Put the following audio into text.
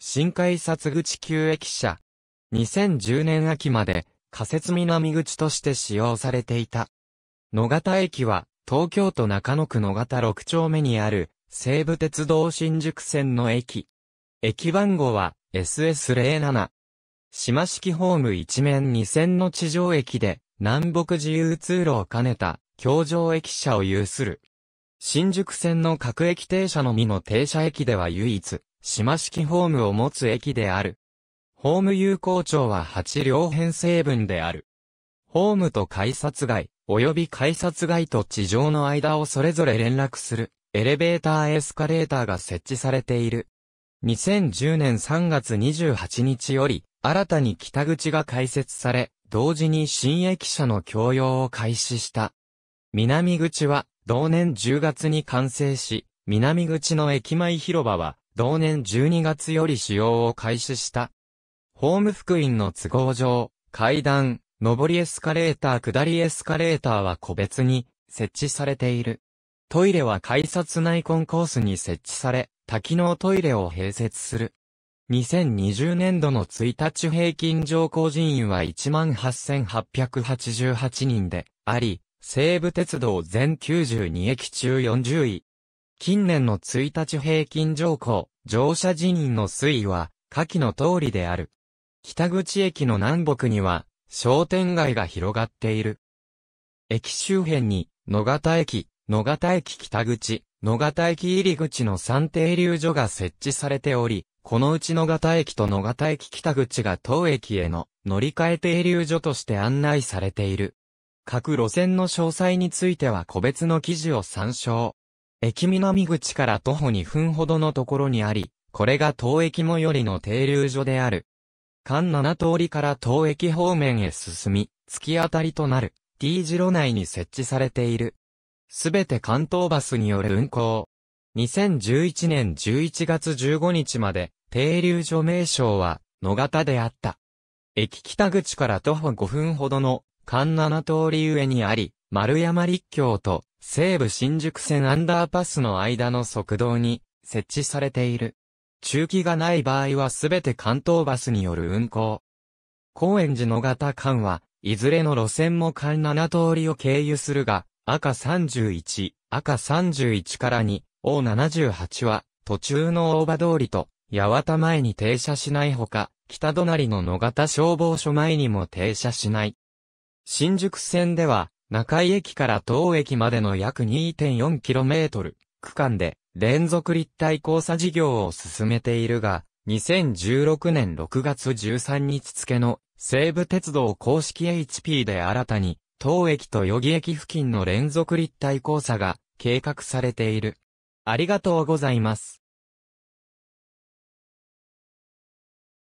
新改札口旧駅舎。2010年秋まで仮設南口として使用されていた。野方駅は東京都中野区野方6丁目にある西武鉄道新宿線の駅。駅番号は SS07。島式ホーム一面2線の地上駅で南北自由通路を兼ねた京上駅舎を有する。新宿線の各駅停車のみの停車駅では唯一、島式ホームを持つ駅である。ホーム有効庁は8両編成分である。ホームと改札外、及び改札外と地上の間をそれぞれ連絡する、エレベーターエスカレーターが設置されている。2010年3月28日より、新たに北口が開設され、同時に新駅舎の供用を開始した。南口は、同年10月に完成し、南口の駅前広場は、同年12月より使用を開始した。ホーム福音の都合上、階段、上りエスカレーター下りエスカレーターは個別に設置されている。トイレは改札内コンコースに設置され、多機能トイレを併設する。2020年度の1日平均乗降人員は18,888人であり、西武鉄道全92駅中40位、近年の1日平均乗降、乗車人員の推移は、下記の通りである。北口駅の南北には、商店街が広がっている。駅周辺に、野方駅、野方駅北口、野方駅入り口の3停留所が設置されており、このうち野方駅と野方駅北口が当駅への乗り換え停留所として案内されている。各路線の詳細については個別の記事を参照。駅南口から徒歩2分ほどのところにあり、これが当駅最寄りの停留所である。関7通りから当駅方面へ進み、突き当たりとなる T 字路内に設置されている。すべて関東バスによる運行。2011年11月15日まで、停留所名称は、野方であった。駅北口から徒歩5分ほどの、関7通り上にあり、丸山立教と西武新宿線アンダーパスの間の側道に設置されている。中期がない場合はすべて関東バスによる運行。高円寺野方間は、いずれの路線も間7通りを経由するが、赤31、赤31から2、O78 は、途中の大場通りと、八幡前に停車しないほか、北隣の野方消防署前にも停車しない。新宿線では、中井駅から東駅までの約 2.4km 区間で連続立体交差事業を進めているが、2016年6月13日付の西武鉄道公式 HP で新たに東駅と余木駅付近の連続立体交差が計画されている。ありがとうございます。